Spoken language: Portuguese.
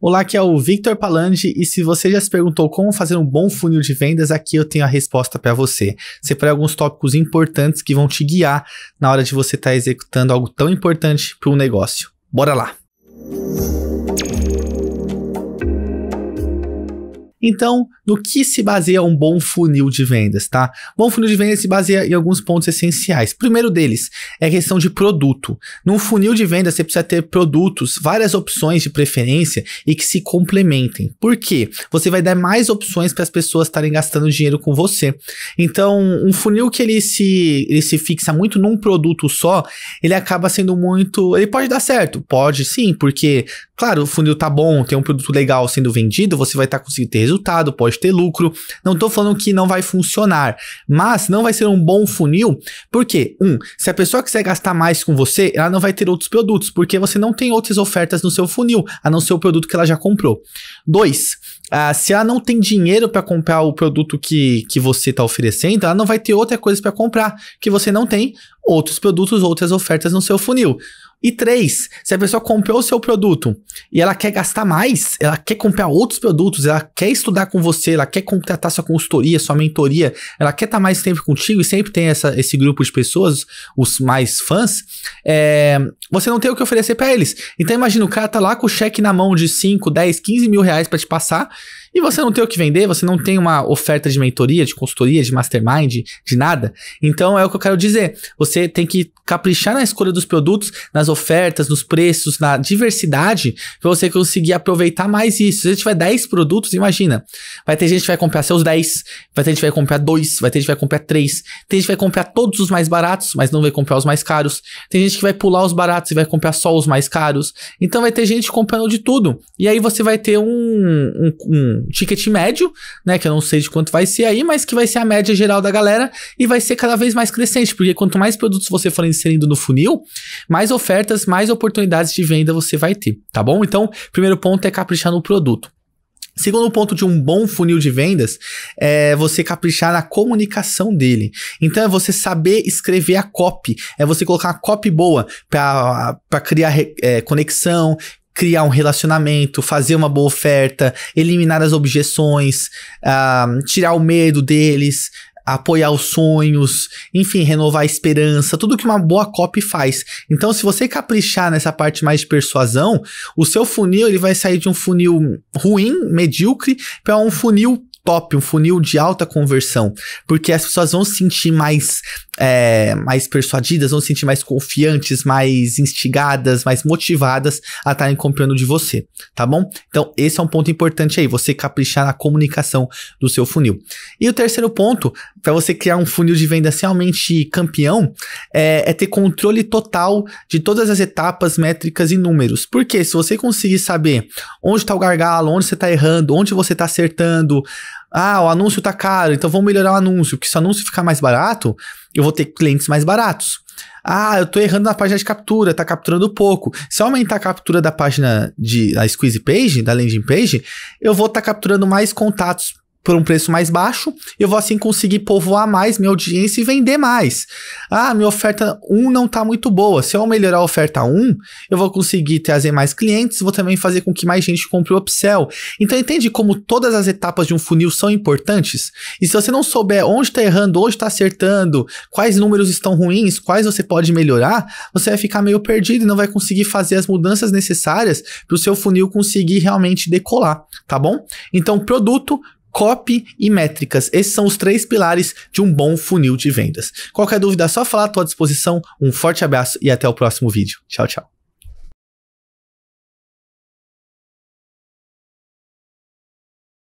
Olá, aqui é o Victor Palange e se você já se perguntou como fazer um bom funil de vendas, aqui eu tenho a resposta para você. Separei alguns tópicos importantes que vão te guiar na hora de você estar tá executando algo tão importante para um negócio. Bora lá! Música Então, no que se baseia um bom funil de vendas, tá? Bom funil de vendas se baseia em alguns pontos essenciais. Primeiro deles é a questão de produto. Num funil de vendas, você precisa ter produtos, várias opções de preferência e que se complementem. Por quê? Você vai dar mais opções para as pessoas estarem gastando dinheiro com você. Então, um funil que ele se, ele se fixa muito num produto só, ele acaba sendo muito. Ele pode dar certo? Pode sim, porque Claro, o funil tá bom, tem um produto legal sendo vendido, você vai estar tá conseguindo ter resultado, pode ter lucro. Não tô falando que não vai funcionar, mas não vai ser um bom funil, porque um, se a pessoa quiser gastar mais com você, ela não vai ter outros produtos, porque você não tem outras ofertas no seu funil, a não ser o produto que ela já comprou. Dois, ah, se ela não tem dinheiro para comprar o produto que, que você está oferecendo, ela não vai ter outra coisa para comprar, que você não tem outros produtos, outras ofertas no seu funil. E três, se a pessoa comprou o seu produto e ela quer gastar mais, ela quer comprar outros produtos, ela quer estudar com você, ela quer contratar sua consultoria, sua mentoria, ela quer estar tá mais tempo contigo e sempre tem essa, esse grupo de pessoas, os mais fãs, é, você não tem o que oferecer para eles. Então imagina, o cara tá lá com o cheque na mão de 5, 10, 15 mil reais para te passar e você não tem o que vender, você não tem uma oferta de mentoria, de consultoria, de mastermind, de, nada. Então é o que eu quero dizer. Você tem que caprichar na escolha dos produtos, nas ofertas, nos preços, na diversidade, para você conseguir aproveitar mais isso. Se a gente tiver 10 produtos, imagina. Vai ter gente que vai comprar seus 10, vai ter gente que vai comprar 2, vai ter gente que vai comprar 3, tem gente que vai comprar todos os mais baratos, mas não vai comprar os mais caros. Tem gente que vai pular os baratos e vai comprar só os mais caros. Então vai ter gente comprando de tudo. E aí você vai ter um, um, um ticket médio, né? Que eu não sei de quanto vai ser aí, mas que vai ser a média geral da galera e vai ser cada vez mais crescente, porque quanto mais produtos você for inserindo no funil, mais ofertas, mais oportunidades de venda você vai ter, tá bom? Então, primeiro ponto é caprichar no produto. Segundo ponto de um bom funil de vendas é você caprichar na comunicação dele. Então é você saber escrever a copy, é você colocar uma copy boa para criar é, conexão, criar um relacionamento, fazer uma boa oferta, eliminar as objeções, uh, tirar o medo deles, apoiar os sonhos, enfim, renovar a esperança, tudo que uma boa copy faz. Então, se você caprichar nessa parte mais de persuasão, o seu funil ele vai sair de um funil ruim, medíocre, para um funil top, um funil de alta conversão, porque as pessoas vão se sentir mais é, mais persuadidas, vão se sentir mais confiantes, mais instigadas, mais motivadas a estarem comprando de você, tá bom? Então, esse é um ponto importante aí, você caprichar na comunicação do seu funil. E o terceiro ponto, para você criar um funil de venda realmente campeão, é, é ter controle total de todas as etapas, métricas e números. Porque se você conseguir saber onde está o gargalo, onde você está errando, onde você está acertando, ah, o anúncio tá caro, então vamos melhorar o anúncio, porque se o anúncio ficar mais barato, eu vou ter clientes mais baratos. Ah, eu tô errando na página de captura, tá capturando pouco. Se eu aumentar a captura da página de, da squeeze page, da landing page, eu vou estar tá capturando mais contatos por um preço mais baixo, eu vou assim conseguir povoar mais minha audiência e vender mais. Ah, minha oferta 1 não está muito boa. Se eu melhorar a oferta 1, eu vou conseguir trazer mais clientes, vou também fazer com que mais gente compre o upsell. Então entende como todas as etapas de um funil são importantes? E se você não souber onde está errando, onde está acertando, quais números estão ruins, quais você pode melhorar, você vai ficar meio perdido e não vai conseguir fazer as mudanças necessárias para o seu funil conseguir realmente decolar, tá bom? Então, produto, copy e métricas. Esses são os três pilares de um bom funil de vendas. Qualquer dúvida, é só falar, à tua disposição. Um forte abraço e até o próximo vídeo. Tchau, tchau.